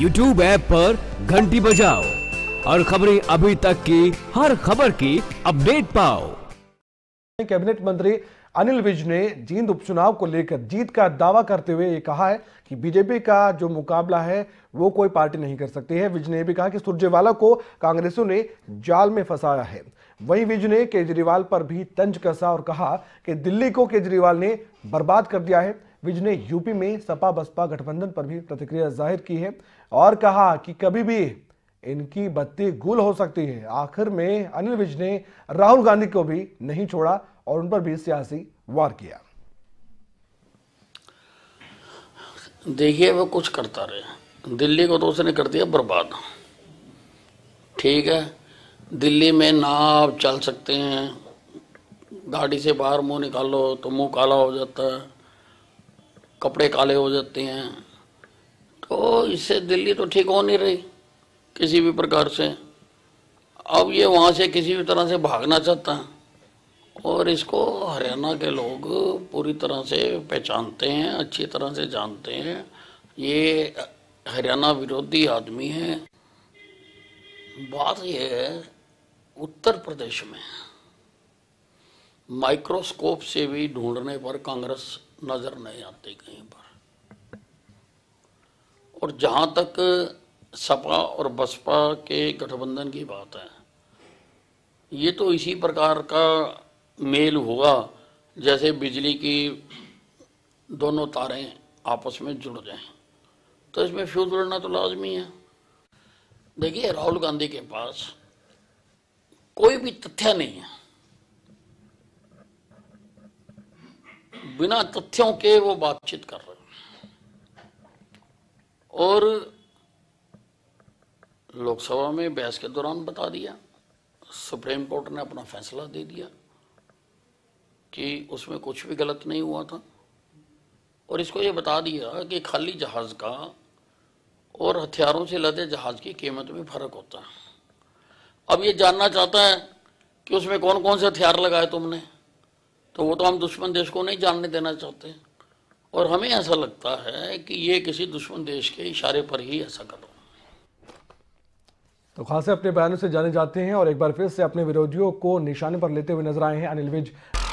YouTube app पर घंटी बजाओ और खबरें अभी तक की हर खबर की अपडेट पाओ कैबिनेट मंत्री अनिल विज ने जींद उपचुनाव को लेकर जीत का दावा करते हुए ये कहा है कि बीजेपी का जो मुकाबला है वो कोई पार्टी नहीं कर सकती है विज ने भी कहा कि सुरजेवाला को कांग्रेसों ने जाल में फंसाया है वहीं विज ने केजरीवाल पर भी तंज कसा और कहा कि दिल्ली को केजरीवाल ने बर्बाद कर दिया है विज ने यूपी में सपा बसपा गठबंधन पर भी प्रतिक्रिया जाहिर की है और कहा कि कभी भी इनकी बत्ती गुल हो सकती है आखिर में अनिल विज ने राहुल गांधी को भी नहीं छोड़ा और उन पर भी सियासी वार किया देखिए वो कुछ करता रहे दिल्ली को तो उसने कर दिया बर्बाद ठीक है दिल्ली में ना आप चल सकते हैं गाड़ी से बाहर मुंह निकालो तो मुंह काला हो जाता है कपड़े काले हो जाते हैं तो इससे दिल्ली तो ठीक हो नहीं रही किसी भी प्रकार से अब ये वहाँ से किसी भी तरह से भागना चाहता है और इसको हरियाणा के लोग पूरी तरह से पहचानते हैं अच्छी तरह से जानते हैं ये हरियाणा विरोधी आदमी है बात यह है उत्तर प्रदेश में माइक्रोस्कोप से भी ढूंढने पर कांग्रेस नजर नहीं आते कहीं पर और जहां तक सपा और बसपा के गठबंधन की बात है ये तो इसी प्रकार का मेल हुआ जैसे बिजली की दोनों तारें आपस में जुड़ जाएं तो इसमें फ्यूज उड़ना तो लाजमी है देखिए राहुल गांधी के पास कोई भी तथ्य नहीं है बिना तथ्यों के वो बातचीत कर रहे और लोकसभा में बहस के दौरान बता दिया सुप्रीम कोर्ट ने अपना फैसला दे दिया कि उसमें कुछ भी गलत नहीं हुआ था और इसको ये बता दिया कि खाली जहाज का और हथियारों से लदे जहाज की कीमत में फर्क होता है अब ये जानना चाहता है कि उसमें कौन कौन से हथियार लगाए तुमने तो वो तो हम दुश्मन देश को नहीं जानने देना चाहते और हमें ऐसा लगता है कि ये किसी दुश्मन देश के इशारे पर ही ऐसा करो तो खासे अपने बयानों से जाने जाते हैं और एक बार फिर से अपने विरोधियों को निशाने पर लेते हुए नजर आए हैं अनिल विज